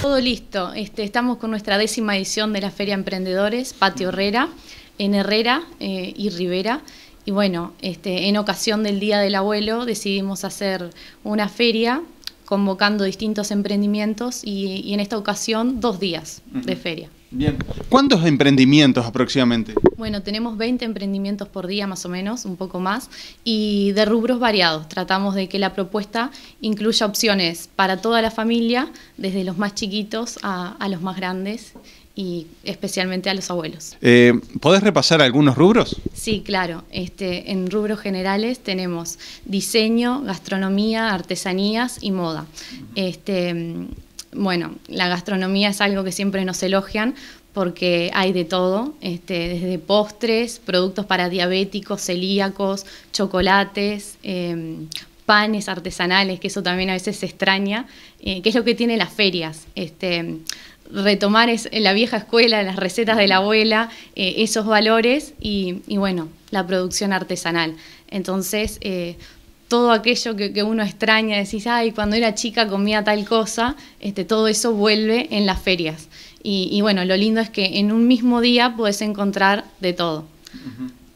Todo listo. Este, estamos con nuestra décima edición de la Feria Emprendedores, Patio mm. Herrera, en Herrera eh, y Rivera. Y bueno, este, en ocasión del Día del Abuelo decidimos hacer una feria convocando distintos emprendimientos y, en esta ocasión dos días de feria. Bien. ¿Cuántos emprendimientos aproximadamente? Bueno, tenemos 20 emprendimientos por día más o menos, un poco más, y de rubros variados. Tratamos de que la propuesta incluya opciones para toda la familia, desde los más chiquitos a, los más grandes y especialmente a los abuelos. Eh, ¿Podés repasar algunos rubros? Sí, claro. Este, en rubros generales tenemos diseño, gastronomía, artesanías y moda. Este, bueno, la gastronomía es algo que siempre nos elogian porque hay de todo, este, desde postres, productos para diabéticos, celíacos, chocolates, em, panes artesanales, que eso también a veces se extraña, eh, que es lo que tienen las ferias. Este, retomar es, la vieja escuela, las recetas de la abuela, eh, esos valores y, y, bueno, la producción artesanal. Entonces, eh, todo aquello que, uno extraña, decís, ay, cuando era chica comía tal cosa, este, todo eso vuelve en las ferias. Y, bueno, lo lindo es que en un mismo día puedes encontrar de todo.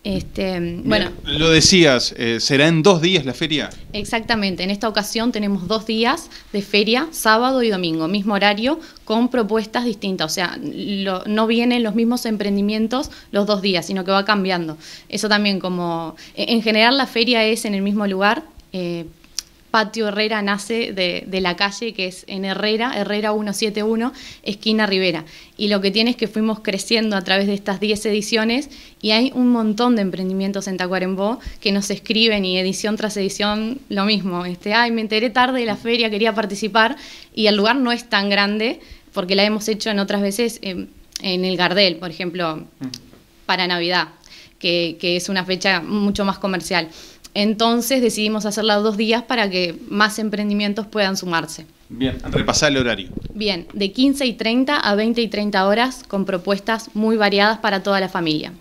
Este, bueno, lo decías, eh, será en dos días la feria. Exactamente, en esta ocasión tenemos dos días de feria, sábado y domingo, mismo horario, con propuestas distintas. O sea, no vienen los mismos emprendimientos los dos días, sino que va cambiando. Eso también como, e, en general la feria es en el mismo lugar. Eh, Patio Herrera nace de, la calle que es en Herrera, Herrera 171, esquina Rivera. Y lo que tiene es que fuimos creciendo a través de estas 10 ediciones y hay un montón de emprendimientos en Tacuarembó que nos escriben y edición tras edición lo mismo. Este, ay, me enteré tarde de la feria, quería participar y el lugar no es tan grande porque la hemos hecho en otras veces em, en el Gardel, por ejemplo, mm. para Navidad, que es una fecha mucho más comercial. Entonces decidimos hacerla dos días para que más emprendimientos puedan sumarse. Bien, repasar el horario. Bien, de 15 y 30 a 20 y 30 horas con propuestas muy variadas para toda la familia.